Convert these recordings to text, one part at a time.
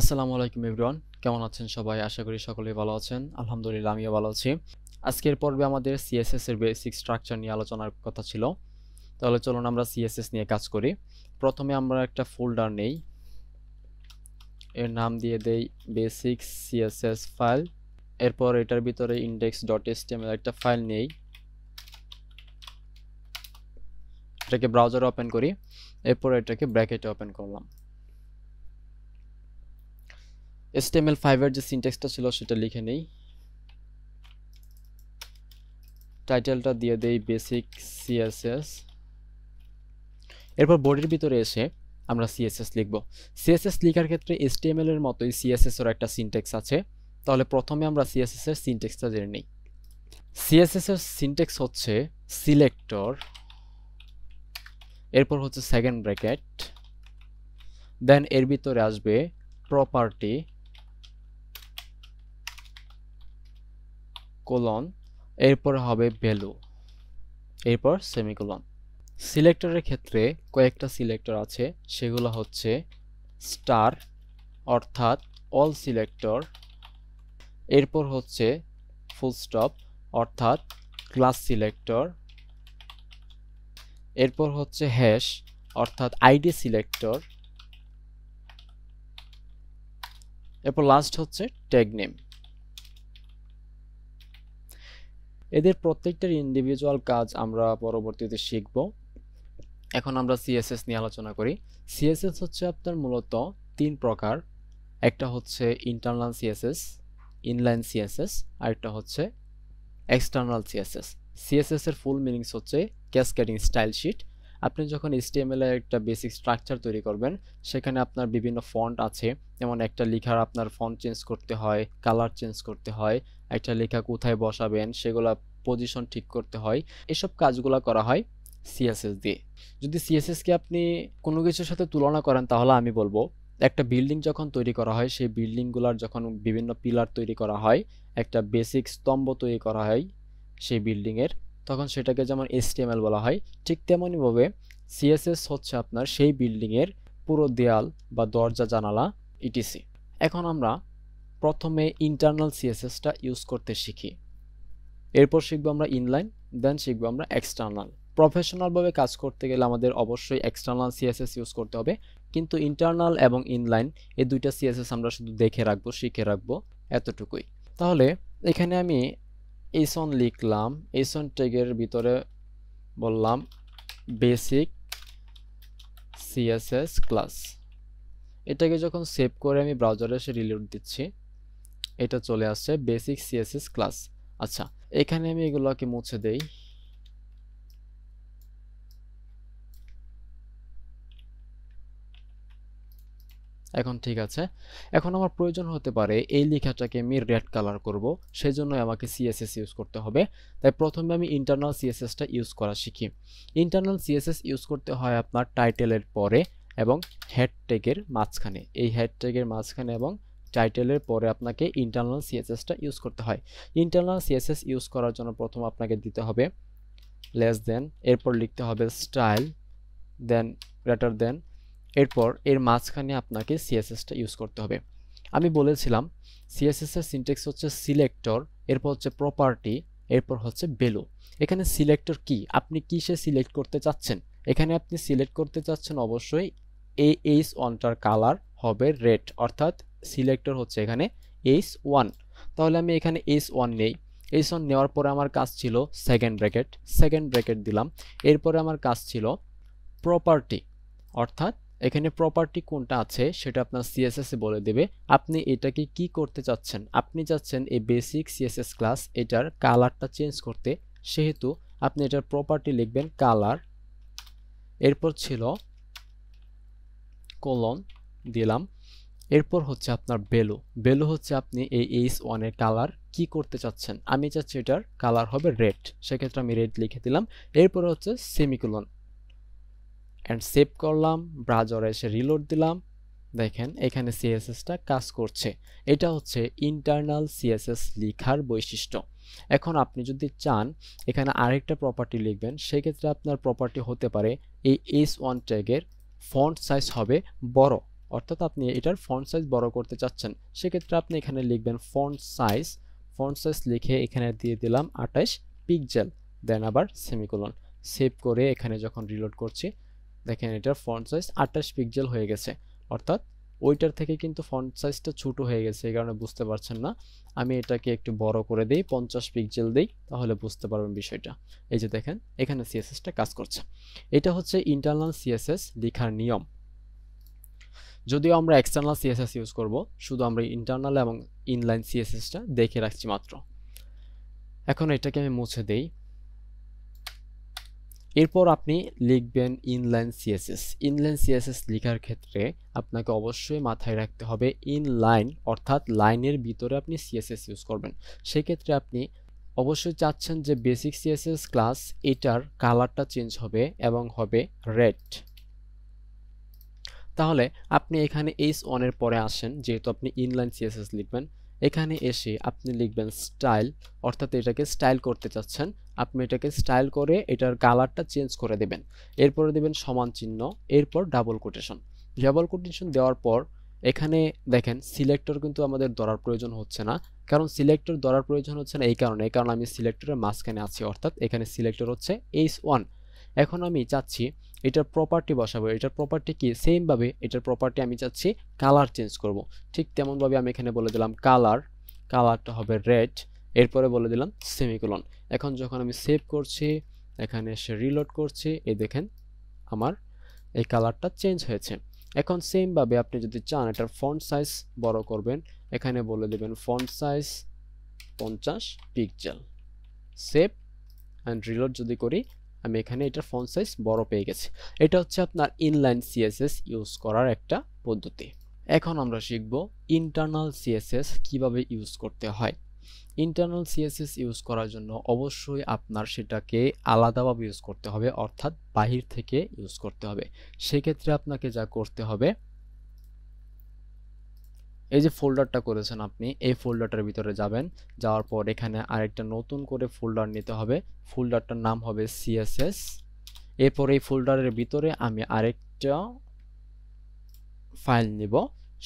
আসসালামু আলাইকুম এভরিওয়ান কেমন আছেন সবাই আশা করি সকলেই ভালো আছেন আলহামদুলিল্লাহ আমিও ভালো আছি আজকের পর্বে আমাদের সিএসএস এর বেসিক স্ট্রাকচার নিয়ে আলোচনার কথা ছিল তাহলে চলুন আমরা সিএসএস নিয়ে কাজ করি প্রথমে আমরা একটা ফোল্ডার নেই এর নাম দিয়ে দেই বেসিক সিএসএস ফাইল এরপর এটার ভিতরে ইন্ডেক্স ডট এসটিএমএল একটা ফাইল নেই এটাকে ব্রাউজার ওপেন করি এরপর এটাকে ব্র্যাকেটে ওপেন করলাম HTML5 ফাইভের যে সিনটেক্সটা ছিল সেটা লিখে নেই টাইটেলটা দিয়ে দেই বেসিক সিএসএস এরপর বডির ভিতরে এসে আমরা সিএসএস লিখব সিএসএস লিখার ক্ষেত্রে HTML এর মতোই সিএসএসের একটা সিনটেক্স আছে তাহলে প্রথমে আমরা সিএসএস এর সিনটেক্সটা জেনে নিই সিএসএস এর সিনটেক্স হচ্ছে সিলেক্টর এরপর হচ্ছে সেকেন্ড ব্র্যাকেট দেন এর ভিতরে আসবে প্রপার্টি কোলন এরপর হবে ভ্যালু এরপর সেমিকোলন সিলেক্টরের ক্ষেত্রে কয়েকটা সিলেক্টর আছে সেগুলো হচ্ছে স্টার অর্থাৎ অল সিলেক্টর এরপর হচ্ছে ফুল স্টপ অর্থাৎ ক্লাস সিলেক্টর এরপর হচ্ছে হ্যাশ অর্থাৎ আইডি সিলেক্টর এরপর লাস্ট হচ্ছে ট্যাগ নেম এদের প্রত্যেকটার ইন্ডিভিজুয়াল কাজ আমরা পরবর্তীতে শিখব এখন আমরা সিএসএস নিয়ে আলোচনা করি সিএসএস হচ্ছে আপনার মূলত তিন প্রকার একটা হচ্ছে ইন্টারনাল সিএসএস ইনলাইন সিএসএস আরেকটা হচ্ছে এক্সটার্নাল সিএসএস সিএসএস এর ফুল মিনিংস হচ্ছে ক্যাসকেডিং স্টাইল শিট আপনি যখন এর একটা বেসিক স্ট্রাকচার তৈরি করবেন সেখানে আপনার বিভিন্ন ফন্ট আছে যেমন একটা লেখার আপনার ফন্ট চেঞ্জ করতে হয় কালার চেঞ্জ করতে হয় একটা লেখা কোথায় বসাবেন সেগুলো পজিশন ঠিক করতে হয় এসব কাজগুলো করা হয় সিএসএস দিয়ে যদি সিএসএসকে আপনি কোনো কিছুর সাথে তুলনা করেন তাহলে আমি বলবো একটা বিল্ডিং যখন তৈরি করা হয় সেই বিল্ডিংগুলোর যখন বিভিন্ন পিলার তৈরি করা হয় একটা বেসিক স্তম্ভ তৈরি করা হয় সেই বিল্ডিংয়ের তখন সেটাকে যেমন এসটিএমএল বলা হয় ঠিক তেমনইভাবে সিএসএস হচ্ছে আপনার সেই বিল্ডিংয়ের পুরো দেয়াল বা দরজা জানালা ইটিসি এখন আমরা প্রথমে ইন্টারনাল সিএসএসটা ইউজ করতে শিখি এরপর শিখবো আমরা ইনলাইন দেন শিখবো আমরা এক্সটার্নাল প্রফেশনালভাবে কাজ করতে গেলে আমাদের অবশ্যই এক্সটার্নাল সিএসএস ইউজ করতে হবে কিন্তু ইন্টারনাল এবং ইনলাইন এই দুইটা সিএসএস আমরা শুধু দেখে রাখবো শিখে রাখবো এতটুকুই তাহলে এখানে আমি এইসন লিখলাম এইসন ট্যাগের ভিতরে বললাম বেসিক সিএসএস ক্লাস এটাকে যখন সেভ করে আমি ব্রাউজারে সে রিলোড দিচ্ছি এটা চলে আসছে বেসিক সিএসএস ক্লাস আচ্ছা এখানে আমি এগুলোকে মুছে দেই এখন ঠিক আছে এখন আমার প্রয়োজন হতে পারে এই লেখাটাকে আমি রেড কালার করব সেই জন্য আমাকে সিএসএস ইউজ করতে হবে তাই প্রথমে আমি ইন্টারনাল সিএসএসটা ইউজ করা শিখি ইন্টারনাল সিএসএস ইউজ করতে হয় আপনার টাইটেলের পরে এবং হেড ট্যাগের মাঝখানে এই হেড ট্যাগের মাঝখানে এবং টাইটেলের পরে আপনাকে ইন্টারনাল সিএসএসটা ইউজ করতে হয় ইন্টারনাল সিএসএস ইউজ করার জন্য প্রথম আপনাকে দিতে হবে লেস দেন এরপর লিখতে হবে স্টাইল দেন গ্রেটার দেন এরপর এর মাঝখানে আপনাকে সিএসএসটা ইউজ করতে হবে আমি বলেছিলাম সিএসএসের সিনটেক্স হচ্ছে সিলেক্টর এরপর হচ্ছে প্রপার্টি এরপর হচ্ছে বেলু এখানে সিলেক্টর কি আপনি কিসে সিলেক্ট করতে চাচ্ছেন এখানে আপনি সিলেক্ট করতে চাচ্ছেন অবশ্যই এ এইচ ওয়ানটার কালার হবে রেড অর্থাৎ সিলেক্টর হচ্ছে এখানে এইস ওয়ান তাহলে আমি এখানে এইস ওয়ান নেই এইস ওয়ান নেওয়ার পরে আমার কাজ ছিল সেকেন্ড ব্র্যাকেট সেকেন্ড ব্র্যাকেট দিলাম এরপরে আমার কাজ ছিল প্রপার্টি অর্থাৎ এখানে প্রপার্টি কোনটা আছে সেটা আপনার সিএসএসে বলে দেবে আপনি এটাকে কি করতে চাচ্ছেন আপনি চাচ্ছেন এই বেসিক সিএসএস ক্লাস এটার কালারটা চেঞ্জ করতে সেহেতু আপনি এটার প্রপার্টি লিখবেন কালার এরপর ছিল কোলন দিলাম এরপর হচ্ছে আপনার বেলু বেলু হচ্ছে আপনি এই এইচ ওয়ানের কালার কি করতে চাচ্ছেন আমি চাচ্ছি এটার কালার হবে রেড সেক্ষেত্রে আমি রেড লিখে দিলাম এরপর হচ্ছে সেমিকুলন অ্যান্ড সেভ করলাম ব্রাউজারে এসে রিলোড দিলাম দেখেন এখানে সিএসএসটা কাজ করছে এটা হচ্ছে ইন্টারনাল সিএসএস লিখার বৈশিষ্ট্য এখন আপনি যদি চান এখানে আরেকটা প্রপার্টি লিখবেন সেক্ষেত্রে আপনার প্রপার্টি হতে পারে এই এস ওয়ান ট্যাগের ফন্ট সাইজ হবে বড় অর্থাৎ আপনি এটার ফন্ট সাইজ বড় করতে চাচ্ছেন সেক্ষেত্রে আপনি এখানে লিখবেন ফন্ট সাইজ ফন্ট সাইজ লিখে এখানে দিয়ে দিলাম আঠাইশ পিকজেল দেন আবার সেমিকোলন সেভ করে এখানে যখন রিলোড করছি দেখেন এটার ফ্রন্ট সাইজ আঠাশ পিক্সেল হয়ে গেছে অর্থাৎ ওইটার থেকে কিন্তু ফ্রন্ট সাইজটা ছোটো হয়ে গেছে এই কারণে বুঝতে পারছেন না আমি এটাকে একটু বড় করে দিই পঞ্চাশ পিক্সেল দিই তাহলে বুঝতে পারবেন বিষয়টা এই যে দেখেন এখানে সিএসএসটা কাজ করছে এটা হচ্ছে ইন্টারনাল সিএসএস লেখার নিয়ম যদিও আমরা এক্সটার্নাল সিএসএস ইউজ করব শুধু আমরা ইন্টারনাল এবং ইনলাইন সিএসএসটা দেখে রাখছি মাত্র এখন এটাকে আমি মুছে দিই এরপর আপনি লিখবেন ইনলাইন সিএসএস ইনলাইন সিএসএস লেখার ক্ষেত্রে আপনাকে অবশ্যই মাথায় রাখতে হবে ইনলাইন অর্থাৎ লাইনের ভিতরে আপনি সিএসএস ইউজ করবেন সেক্ষেত্রে আপনি অবশ্যই চাচ্ছেন যে বেসিক সিএসএস ক্লাস এটার কালারটা চেঞ্জ হবে এবং হবে রেড তাহলে আপনি এখানে এইচ ওয়ানের পরে আসেন যেহেতু আপনি ইনলাইন সিএসএস লিখবেন এখানে এসে আপনি লিখবেন স্টাইল অর্থাৎ এটাকে স্টাইল করতে চাচ্ছেন আপনি এটাকে স্টাইল করে এটার কালারটা চেঞ্জ করে দেবেন এরপরে দেবেন সমান চিহ্ন এরপর ডাবল কোটেশন ডাবল কোটেশন দেওয়ার পর এখানে দেখেন সিলেক্টর কিন্তু আমাদের ধরার প্রয়োজন হচ্ছে না কারণ সিলেক্টর ধরার প্রয়োজন হচ্ছে না এই কারণে কারণ আমি সিলেক্টরের মাঝখানে আছি অর্থাৎ এখানে সিলেক্টর হচ্ছে এইচ ওয়ান এখন আমি চাচ্ছি এটার প্রপার্টি বসাবো এটার প্রপার্টি কি সেমভাবে এটার প্রপার্টি আমি চাচ্ছি কালার চেঞ্জ করব ঠিক তেমনভাবে আমি এখানে বলে দিলাম কালার কালারটা হবে রেড এরপরে বলে দিলাম সেমিকোলন এখন যখন আমি সেভ করছি এখানে এসে রিলোড করছি এই দেখেন আমার এই কালারটা চেঞ্জ হয়েছে এখন সেমভাবে আপনি যদি চান এটার ফন্ট সাইজ বড় করবেন এখানে বলে দেবেন ফন্ট সাইজ পঞ্চাশ পিক্সেল সেভ অ্যান্ড রিলোড যদি করি আমি এখানে এটার ফন্ট সাইজ বড় পেয়ে গেছি এটা হচ্ছে আপনার ইনলাইন সিএসএস ইউজ করার একটা পদ্ধতি এখন আমরা শিখব ইন্টারনাল সিএসএস কিভাবে ইউজ করতে হয় ইন্টারনাল সিএসএস ইউজ করার জন্য অবশ্যই আপনার সেটাকে আলাদাভাবে ইউজ করতে হবে অর্থাৎ বাহির থেকে ইউজ করতে হবে সেক্ষেত্রে আপনাকে যা করতে হবে এই যে ফোল্ডারটা করেছেন আপনি এই ফোল্ডারটার ভিতরে যাবেন যাওয়ার পর এখানে আরেকটা নতুন করে ফোল্ডার নিতে হবে ফোল্ডারটার নাম হবে সিএসএস এরপর এই ফোল্ডারের ভিতরে আমি আরেকটা ফাইল নিব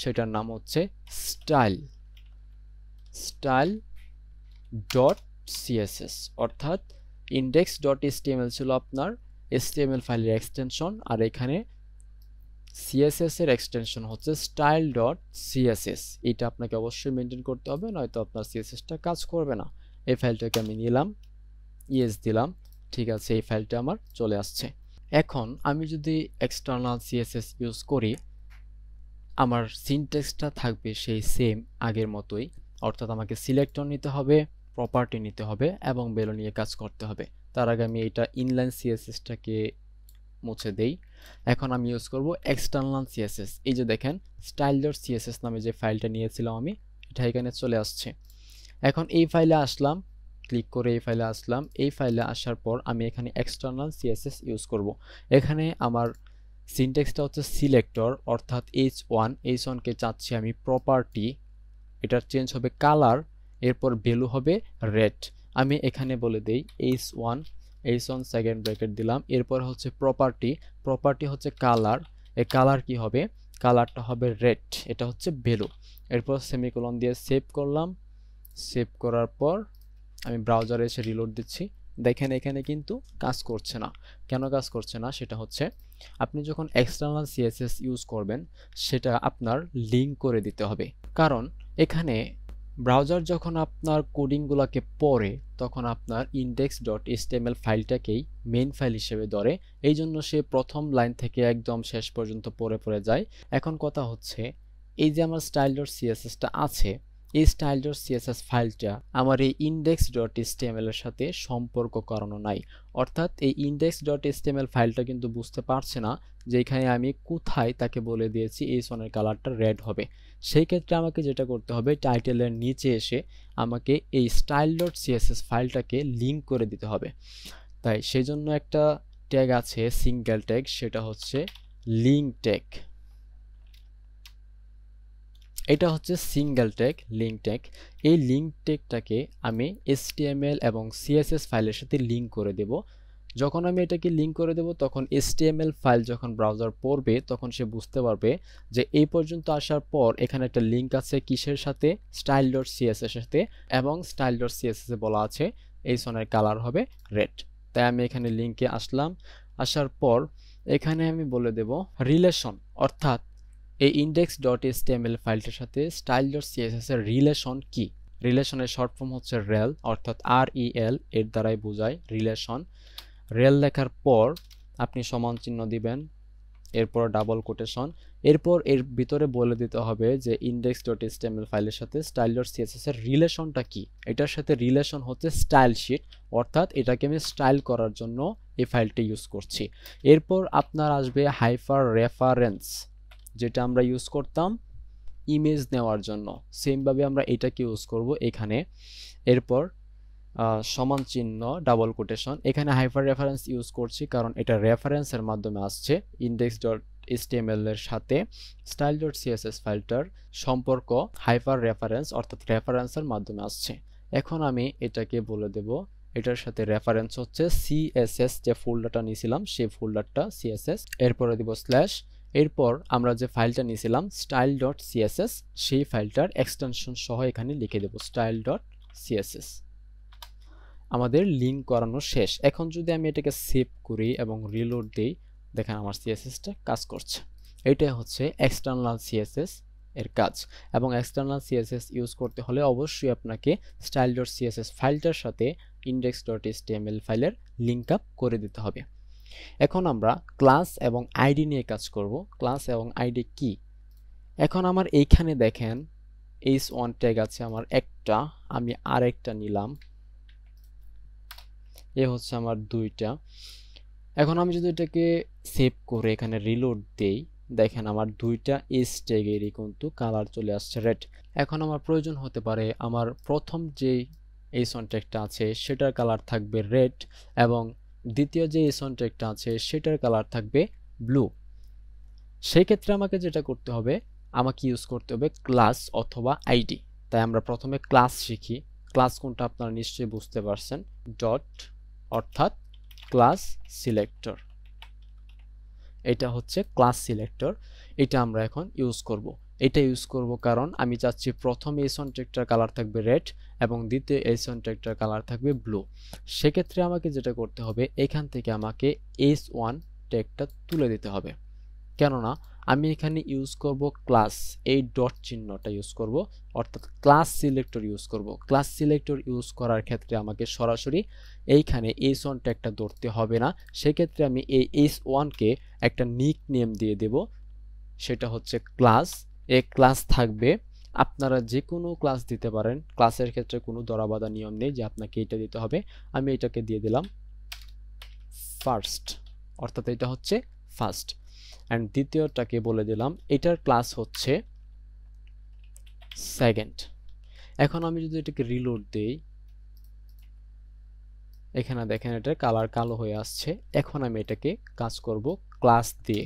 সেটার নাম হচ্ছে স্টাইল স্টাইল ডট সিএসএস অর্থাৎ ইন্ডেক্স ডট এসটিএমএল ছিল আপনার এসটিএমএল ফাইলের এক্সটেনশন আর এখানে সিএসএসের এক্সটেনশন হচ্ছে স্টাইল ডট সিএসএস এটা আপনাকে অবশ্যই মেনটেন করতে হবে নয়তো আপনার সিএসএসটা কাজ করবে না এই ফাইলটাকে আমি নিলাম ইএস দিলাম ঠিক আছে এই ফাইলটা আমার চলে আসছে এখন আমি যদি এক্সটার্নাল সিএসএস ইউজ করি আমার সিনটেক্সটা থাকবে সেই সেম আগের মতোই অর্থাৎ আমাকে সিলেক্টর নিতে হবে প্রপার্টি নিতে হবে এবং বেলো নিয়ে কাজ করতে হবে তার আগে আমি এটা ইনলাইন সিএসএসটাকে মুছে দেই এখন আমি ইউজ করব এক্সটার্নাল সিএসএস এই যে দেখেন স্টাইল ডট সিএসএস নামে যে ফাইলটা নিয়েছিলাম আমি এটা এখানে চলে আসছে এখন এই ফাইলে আসলাম ক্লিক করে এই ফাইলে আসলাম এই ফাইলে আসার পর আমি এখানে এক্সটার্নাল সিএসএস ইউজ করব। এখানে আমার সিনটেক্সটা হচ্ছে সিলেক্টর অর্থাৎ এইচ ওয়ান এইচ ওয়ানকে চাচ্ছি আমি প্রপার্টি এটার চেঞ্জ হবে কালার এরপর ভ্যালু হবে রেট আমি এখানে বলে দেই H one H one second bracket দিলাম এরপর হচ্ছে প্রপার্টি প্রপার্টি হচ্ছে কালার এই কালার কি হবে কালারটা হবে রেড এটা হচ্ছে ভ্যালু এরপর সেমিকোলন দিয়ে সেভ করলাম সেভ করার পর আমি ব্রাউজারে এসে রিলোড দিচ্ছি দেখেন এখানে কিন্তু কাজ করছে না কেন কাজ করছে না সেটা হচ্ছে আপনি যখন এক্সটার্নাল সিএসএস ইউজ করবেন সেটা আপনার লিঙ্ক করে দিতে হবে কারণ এখানে ব্রাউজার যখন আপনার কোডিংগুলোকে পড়ে তখন আপনার ইন্ডেক্স ডট এসটেমএল ফাইলটাকেই মেন ফাইল হিসেবে ধরে এই জন্য সে প্রথম লাইন থেকে একদম শেষ পর্যন্ত পড়ে পড়ে যায় এখন কথা হচ্ছে এই যে আমার স্টাইল ডট সিএসএসটা আছে এই স্টাইল ডট সিএসএস ফাইলটা আমার এই ইন্ডেক্স ডট এর সাথে সম্পর্ক করানো নাই অর্থাৎ এই ইন্ডেক্স ডট ইস্টেমেল ফাইলটা কিন্তু বুঝতে পারছে না যেখানে আমি কোথায় তাকে বলে দিয়েছি এই সনের কালারটা রেড হবে সেই ক্ষেত্রে আমাকে যেটা করতে হবে টাইটেলের নিচে এসে আমাকে এই স্টাইল ডট সিএসএস ফাইলটাকে লিঙ্ক করে দিতে হবে তাই সেই জন্য একটা ট্যাগ আছে সিঙ্গেল ট্যাগ সেটা হচ্ছে লিঙ্ক ট্যাগ এটা হচ্ছে সিঙ্গেল ট্যাগ লিঙ্ক ট্যাগ এই লিঙ্ক ট্যাগটাকে আমি এসটিএমএল এবং সিএসএস ফাইলের সাথে লিঙ্ক করে দেব যখন আমি এটাকে লিঙ্ক করে দেব তখন এসটিএমএল ফাইল যখন ব্রাউজার পড়বে তখন সে বুঝতে পারবে যে এই পর্যন্ত আসার পর এখানে একটা লিঙ্ক আছে কিসের সাথে স্টাইল ডট সিএসএস সাথে এবং স্টাইল ডট সিএসএসে বলা আছে এই সনের কালার হবে রেড তাই আমি এখানে লিঙ্কে আসলাম আসার পর এখানে আমি বলে দেব রিলেশন অর্থাৎ এই ইন্ডেক্স ডট এসটিএমএল ফাইলটার সাথে স্টাইল ডট সিএসএস এর রিলেশন কি রিলেশনের শর্ট ফর্ম হচ্ছে রেল অর্থাৎ আর ই এল এর দ্বারাই বোঝায় রিলেশন রেল লেখার পর আপনি সমান চিহ্ন দিবেন এরপর ডাবল কোটেশন এরপর এর ভিতরে বলে দিতে হবে যে ইন্ডেক্স ডট এসটিএমএল ফাইলের সাথে স্টাইল ডট সিএসএস এর রিলেশনটা কি এটার সাথে রিলেশন হচ্ছে স্টাইল শিট অর্থাৎ এটাকে আমি স্টাইল করার জন্য এই ফাইলটি ইউজ করছি এরপর আপনার আসবে হাইফার রেফারেন্স যেটা আমরা ইউজ করতাম ইমেজ নেওয়ার জন্য সেমভাবে আমরা এটাকে ইউজ করব এখানে এরপর সমান চিহ্ন ডাবল কোটেশন এখানে হাইপার রেফারেন্স ইউজ করছি কারণ এটা রেফারেন্সের মাধ্যমে আসছে ইন্ডেক্স ডট এসটিএমএল এর সাথে স্টাইল ডট সিএসএস ফাইলটার সম্পর্ক হাইপার রেফারেন্স অর্থাৎ রেফারেন্সের মাধ্যমে আসছে এখন আমি এটাকে বলে দেব এটার সাথে রেফারেন্স হচ্ছে সিএসএস যে ফোল্ডারটা নিয়েছিলাম সেই ফোল্ডারটা সিএসএস এরপরে দিব স্ল্যাশ এরপর আমরা যে ফাইলটা নিয়েছিলাম স্টাইল ডট সিএসএস সেই ফাইলটার এক্সটেনশন সহ এখানে লিখে দেব স্টাইল ডট সিএসএস আমাদের লিঙ্ক করানো শেষ এখন যদি আমি এটাকে সেভ করি এবং রিলোড দিই দেখেন আমার সিএসএসটা কাজ করছে এটা হচ্ছে এক্সটার্নাল সিএসএস এর কাজ এবং এক্সটার্নাল সিএসএস ইউজ করতে হলে অবশ্যই আপনাকে স্টাইল ডট সিএসএস ফাইলটার সাথে ইন্ডেক্স ডট এসটিএমএল ফাইলের লিঙ্ক আপ করে দিতে হবে এখন আমরা ক্লাস এবং আইডি নিয়ে কাজ করব ক্লাস এবং আইডি কি এখন আমার এইখানে দেখেন এইচ ওয়ান ট্যাগ আছে আমার একটা আমি আরেকটা নিলাম এ হচ্ছে আমার দুইটা এখন আমি যদি এটাকে সেভ করে এখানে রিলোড দেই দেখেন আমার দুইটা এস ট্যাগেরই কিন্তু কালার চলে আসছে রেড এখন আমার প্রয়োজন হতে পারে আমার প্রথম যে এই সনটেক্টটা আছে সেটার কালার থাকবে রেড এবং দ্বিতীয় যে ইসন ট্র্যাকটা আছে সেটার কালার থাকবে ব্লু সেই ক্ষেত্রে আমাকে যেটা করতে হবে আমাকে ইউজ করতে হবে ক্লাস অথবা আইডি তাই আমরা প্রথমে ক্লাস শিখি ক্লাস কোনটা আপনারা নিশ্চয়ই বুঝতে পারছেন ডট অর্থাৎ ক্লাস সিলেক্টর এটা হচ্ছে ক্লাস সিলেক্টর এটা আমরা এখন ইউজ করব এটা ইউজ করব কারণ আমি চাচ্ছি প্রথম এই সনট্রেকটার কালার থাকবে রেড এবং দ্বিতীয় এই সনট্রেকটার কালার থাকবে ব্লু সেক্ষেত্রে আমাকে যেটা করতে হবে এখান থেকে আমাকে এস ওয়ান ট্যাগটা তুলে দিতে হবে কেননা আমি এখানে ইউজ করব ক্লাস এই ডট চিহ্নটা ইউজ করব অর্থাৎ ক্লাস সিলেক্টর ইউজ করব ক্লাস সিলেক্টর ইউজ করার ক্ষেত্রে আমাকে সরাসরি এইখানে এস ওয়ান ট্যাগটা ধরতে হবে না সেক্ষেত্রে আমি এই এস ওয়ানকে একটা নিক নেম দিয়ে দেব সেটা হচ্ছে ক্লাস এ ক্লাস থাকবে আপনারা যে কোনো ক্লাস দিতে পারেন ক্লাসের ক্ষেত্রে কোনো দরাবাধা নিয়ম নেই যে আপনাকে এটা দিতে হবে আমি এটাকে দিয়ে দিলাম ফার্স্ট অর্থাৎ এটা হচ্ছে ফার্স্ট অ্যান্ড দ্বিতীয়টাকে বলে দিলাম এটার ক্লাস হচ্ছে সেকেন্ড এখন আমি যদি এটাকে রিলোড দেই এখানে দেখেন এটার কালার কালো হয়ে আসছে এখন আমি এটাকে কাজ করব ক্লাস দিয়ে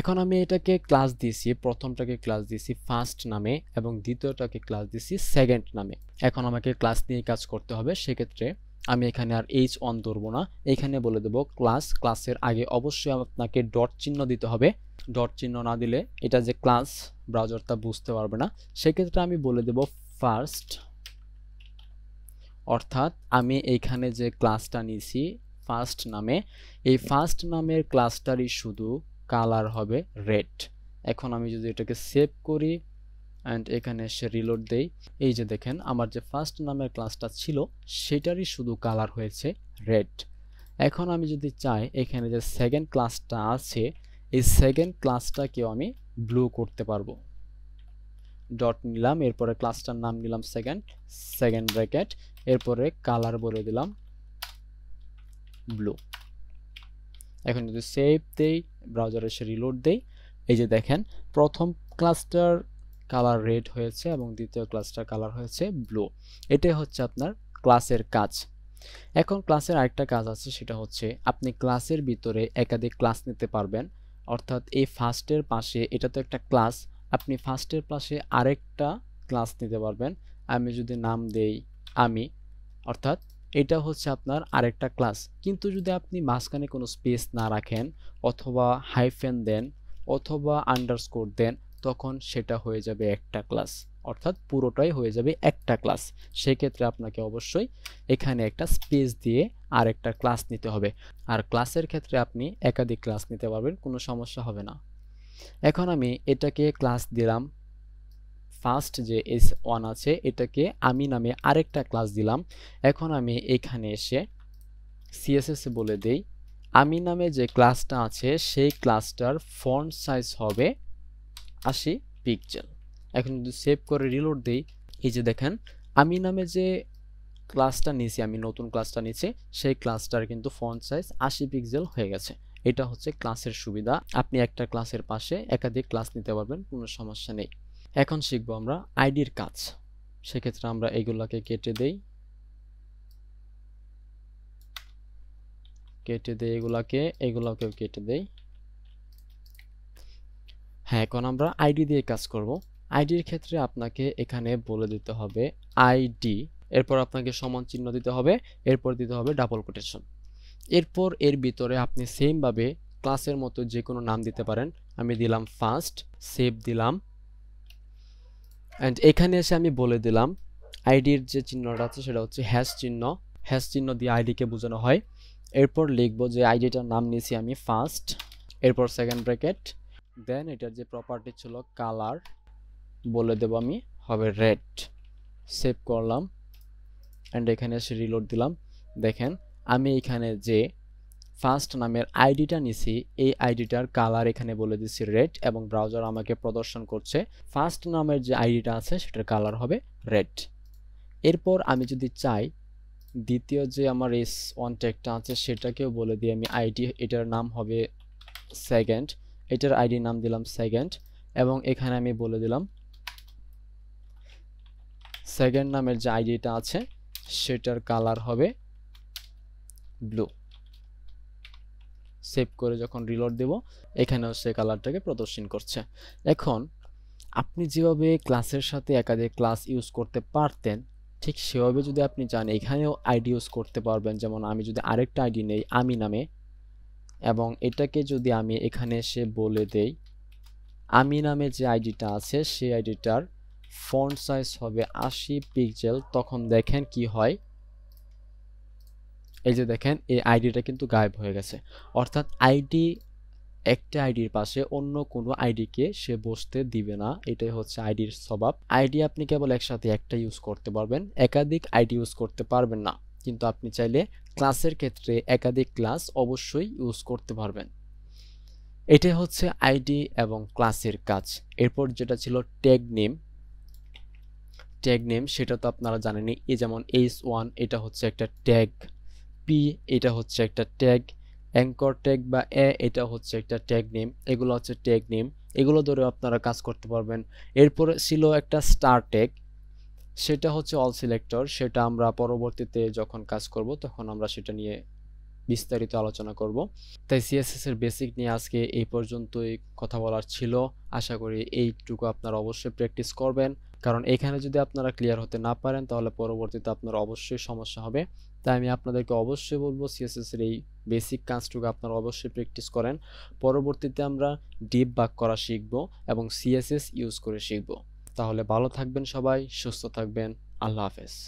এখন আমি এটাকে ক্লাস দিয়েছি প্রথমটাকে ক্লাস দিয়েছি ফার্স্ট নামে এবং দ্বিতীয়টাকে ক্লাস দিয়েছি সেকেন্ড নামে এখন আমাকে ক্লাস নিয়ে কাজ করতে হবে সেক্ষেত্রে আমি এখানে আর এইচ অন ধরবো না এখানে বলে দেব ক্লাস ক্লাসের আগে অবশ্যই আপনাকে ডট চিহ্ন দিতে হবে ডট চিহ্ন না দিলে এটা যে ক্লাস ব্রাউজারটা বুঝতে পারবে না সেক্ষেত্রে আমি বলে দেব ফার্স্ট অর্থাৎ আমি এইখানে যে ক্লাসটা নিয়েছি ফার্স্ট নামে এই ফার্স্ট নামের ক্লাসটারই শুধু কালার হবে রেড এখন আমি যদি এটাকে সেভ করি অ্যান্ড এখানে এসে রিলোড দেই এই যে দেখেন আমার যে ফার্স্ট নামের ক্লাসটা ছিল সেটারই শুধু কালার হয়েছে রেড এখন আমি যদি চাই এখানে যে সেকেন্ড ক্লাসটা আছে এই সেকেন্ড ক্লাসটাকেও আমি ব্লু করতে পারবো ডট নিলাম এরপরে ক্লাসটার নাম নিলাম সেকেন্ড সেকেন্ড ব্র্যাকেট এরপরে কালার বলে দিলাম ব্লু এখন যদি সেভ দেই ব্রাউজার এসে রিলোড দেই এই যে দেখেন প্রথম ক্লাস্টার কালার রেড হয়েছে এবং দ্বিতীয় ক্লাসটার কালার হয়েছে ব্লু এটাই হচ্ছে আপনার ক্লাসের কাজ এখন ক্লাসের আরেকটা কাজ আছে সেটা হচ্ছে আপনি ক্লাসের ভিতরে একাধিক ক্লাস নিতে পারবেন অর্থাৎ এই ফার্স্টের পাশে এটা তো একটা ক্লাস আপনি ফার্স্টের পাশে আরেকটা ক্লাস নিতে পারবেন আমি যদি নাম দেই আমি অর্থাৎ এটা হচ্ছে আপনার আরেকটা ক্লাস কিন্তু যদি আপনি মাঝখানে কোনো স্পেস না রাখেন অথবা হাইফেন দেন অথবা আন্ডারস্কোর দেন তখন সেটা হয়ে যাবে একটা ক্লাস অর্থাৎ পুরোটাই হয়ে যাবে একটা ক্লাস সেক্ষেত্রে আপনাকে অবশ্যই এখানে একটা স্পেস দিয়ে আরেকটা ক্লাস নিতে হবে আর ক্লাসের ক্ষেত্রে আপনি একাধিক ক্লাস নিতে পারবেন কোনো সমস্যা হবে না এখন আমি এটাকে ক্লাস দিলাম ফার্স্ট যে এস ওয়ান আছে এটাকে আমি নামে আরেকটা ক্লাস দিলাম এখন আমি এখানে এসে সিএসএস বলে দেই আমি নামে যে ক্লাসটা আছে সেই ক্লাসটার ফন্ট সাইজ হবে আশি পিক্সেল এখন যদি সেভ করে রিলোড দেই এই যে দেখেন আমি নামে যে ক্লাসটা নিয়েছি আমি নতুন ক্লাসটা নিয়েছি সেই ক্লাসটার কিন্তু ফন্ট সাইজ আশি পিকজেল হয়ে গেছে এটা হচ্ছে ক্লাসের সুবিধা আপনি একটা ক্লাসের পাশে একাধিক ক্লাস নিতে পারবেন কোনো সমস্যা নেই এখন শিখবো আমরা আইডির কাজ সেক্ষেত্রে আমরা এগুলাকে কেটে দেই কেটে দেই এগুলাকে এগুলাকেও কেটে দেই হ্যাঁ এখন আমরা আইডি দিয়ে কাজ করব আইডির ক্ষেত্রে আপনাকে এখানে বলে দিতে হবে আইডি এরপর আপনাকে সমান চিহ্ন দিতে হবে এরপর দিতে হবে ডাবল কোটেশন এরপর এর ভিতরে আপনি সেমভাবে ক্লাসের মতো যে কোনো নাম দিতে পারেন আমি দিলাম ফার্স্ট সেভ দিলাম অ্যান্ড এখানে এসে আমি বলে দিলাম আইডির যে চিহ্নটা আছে সেটা হচ্ছে হ্যাশ চিহ্ন হ্যাশ চিহ্ন দিয়ে আইডিকে বোঝানো হয় এরপর লিখবো যে আইডিটার নাম নিয়েছি আমি ফার্স্ট এরপর সেকেন্ড ব্র্যাকেট দেন এটার যে প্রপার্টি ছিল কালার বলে দেবো আমি হবে রেড সেভ করলাম অ্যান্ড এখানে এসে রিলোড দিলাম দেখেন আমি এখানে যে ফার্স্ট নামের আইডিটা নিছি এই আইডিটার কালার এখানে বলে দিছি রেড এবং ব্রাউজার আমাকে প্রদর্শন করছে ফার্স্ট নামের যে আইডিটা আছে সেটার কালার হবে রেড এরপর আমি যদি চাই দ্বিতীয় যে আমার এস ওয়ান টেকটা আছে সেটাকেও বলে দিই আমি আইডি এটার নাম হবে সেকেন্ড এটার আইডি নাম দিলাম সেকেন্ড এবং এখানে আমি বলে দিলাম সেকেন্ড নামের যে আইডিটা আছে সেটার কালার হবে ব্লু সেভ করে যখন রিলোড দেব এখানেও সে কালারটাকে প্রদর্শন করছে এখন আপনি যেভাবে ক্লাসের সাথে একাধিক ক্লাস ইউজ করতে পারতেন ঠিক সেভাবে যদি আপনি চান এখানেও আইডি ইউজ করতে পারবেন যেমন আমি যদি আরেকটা আইডি নেই আমি নামে এবং এটাকে যদি আমি এখানে এসে বলে দেই আমি নামে যে আইডিটা আছে সেই আইডিটার ফন্ট সাইজ হবে আশি পিকজেল তখন দেখেন কি হয় এই যে দেখেন এই আইডিটা কিন্তু গায়েব হয়ে গেছে অর্থাৎ আইডি একটা আইডির পাশে অন্য কোনো আইডিকে সে বসতে দিবে না এটাই হচ্ছে আইডির স্বভাব আইডি আপনি কেবল একসাথে একটা ইউজ করতে পারবেন একাধিক আইডি ইউজ করতে পারবেন না কিন্তু আপনি চাইলে ক্লাসের ক্ষেত্রে একাধিক ক্লাস অবশ্যই ইউজ করতে পারবেন এটাই হচ্ছে আইডি এবং ক্লাসের কাজ এরপর যেটা ছিল ট্যাগ নেম ট্যাগ নেম সেটা তো আপনারা জানেনই এই যেমন এইচ ওয়ান এটা হচ্ছে একটা ট্যাগ পি এটা হচ্ছে একটা ট্যাগ অ্যাঙ্কর ট্যাগ বা এ এটা হচ্ছে একটা ট্যাগ নেম এগুলো হচ্ছে ট্যাগ নেম এগুলো ধরে আপনারা কাজ করতে পারবেন এরপরে ছিল একটা স্টার ট্যাগ সেটা হচ্ছে অল সিলেক্টর সেটা আমরা পরবর্তীতে যখন কাজ করব তখন আমরা সেটা নিয়ে বিস্তারিত আলোচনা করব তাই সিএসএস এর বেসিক নিয়ে আজকে এই পর্যন্তই কথা বলার ছিল আশা করি এইটুকু আপনারা অবশ্যই প্র্যাকটিস করবেন কারণ এখানে যদি আপনারা ক্লিয়ার হতে না পারেন তাহলে পরবর্তীতে আপনার অবশ্যই সমস্যা হবে তাই আমি আপনাদেরকে অবশ্যই বলবো সিএসএসের এই বেসিক কাজটুকু আপনারা অবশ্যই প্র্যাকটিস করেন পরবর্তীতে আমরা ডিপ বাক করা শিখব এবং সিএসএস ইউজ করে শিখব তাহলে ভালো থাকবেন সবাই সুস্থ থাকবেন আল্লাহ হাফেজ